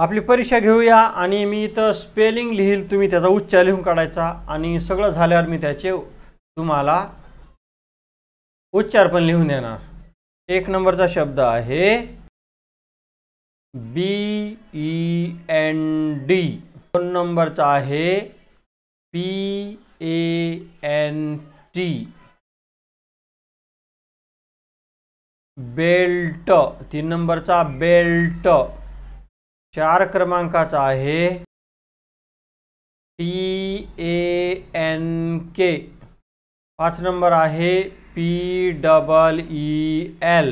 आपली परीक्षा घेऊया आणि मी इथं स्पेलिंग लिहील तुम्ही त्याचा उच्चार लिहून काढायचा आणि सगळं झाल्यावर मी त्याचे तुम्हाला उच्चार पण लिहून देणार एक नंबरचा शब्द आहे बी ई एन डी दोन नंबरचा आहे P A N T belt तीन नंबरचा बेल्ट चार क्रमांका है टी ए एन के पांच नंबर है पी डबल ई एल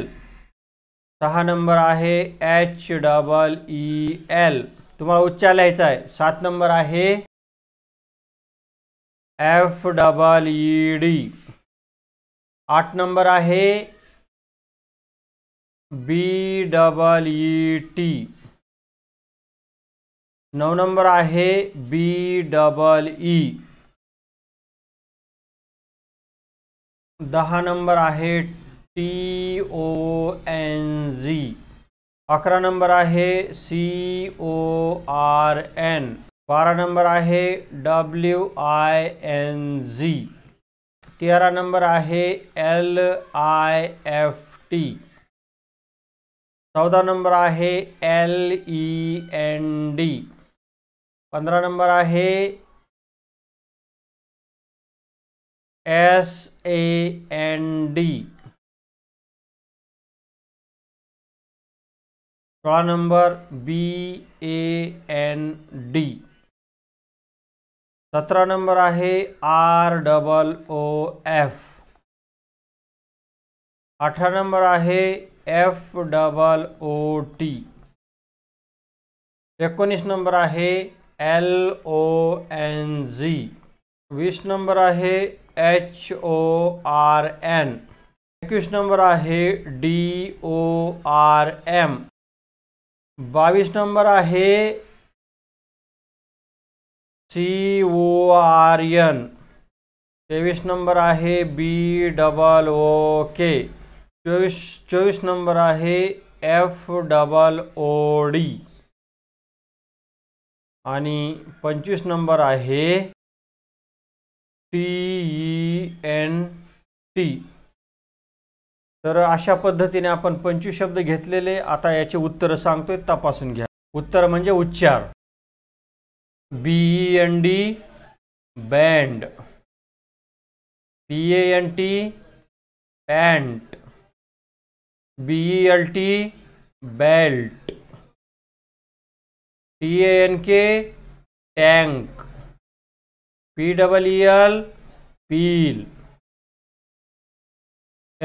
सहा नंबर है H double E e L तुम्हारा उच्चार लिया सात नंबर है एफ डबल ई डी आठ नंबर है बी डबल ई टी नौ नंबर आहे बी डबल ई दहा नंबर आहे टी ओ एन जी अकरा नंबर आहे सी ओ आर एन बारह नंबर आहे डब्ल्यू आई एन जी तेरा नंबर आहे एल आई एफ टी चौदा नंबर आहे एल ई एन डी पंद्रह नंबर है एस ए एन डी सोलह number B A N D सतरा नंबर है आर डबल ओ एफ अठारह नंबर है एफ डबल ओ टी एकोनीस नंबर है एल ओ एन जी वीस नंबर है एच ओ आर एन एक नंबर है डी ओ आर एम बावीस नंबर है सी ओ आर एन तेवीस नंबर है बी डबल ओ के चोवीस चोवीस नंबर है एफ डबल ओ डी आणि पंचवीस नंबर आहे टी ई एन टी तर अशा पद्धतीने आपण पंचवीस शब्द घेतलेले आता याचे उत्तरं सांगतोय तपासून घ्या उत्तर म्हणजे उच्चार B E N D band P N T pant B E L T belt T A N K tank P double E L peel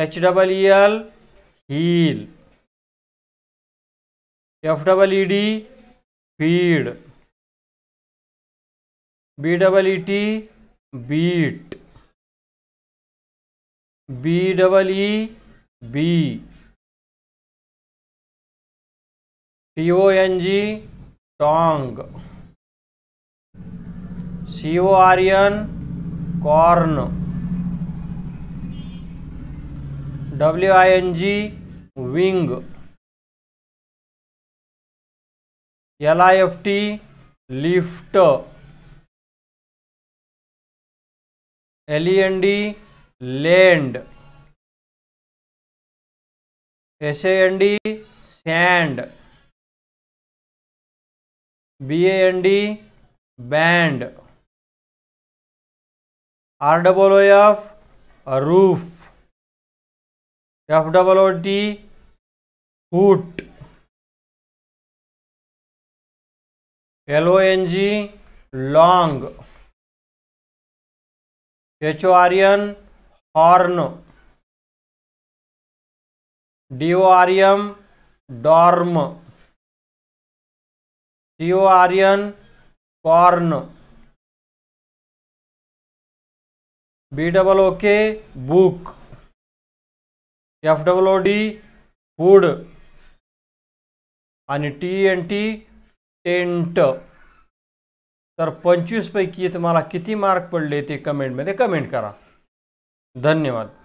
H double E L heel F double E D feed B double E T beet B double E B T O N G tong C O R N corn W I N G wing L I F T lift L E N D land S A N D sand B N D band R double O F roof F double O T foot L O N G long H O R N horn D O R M dorm C O R N corn B double K, book F double D food आणि T N T tent तर पंचवीसपैकी तुम्हाला किती mark पडले ते कमेंटमध्ये comment करा धन्यवाद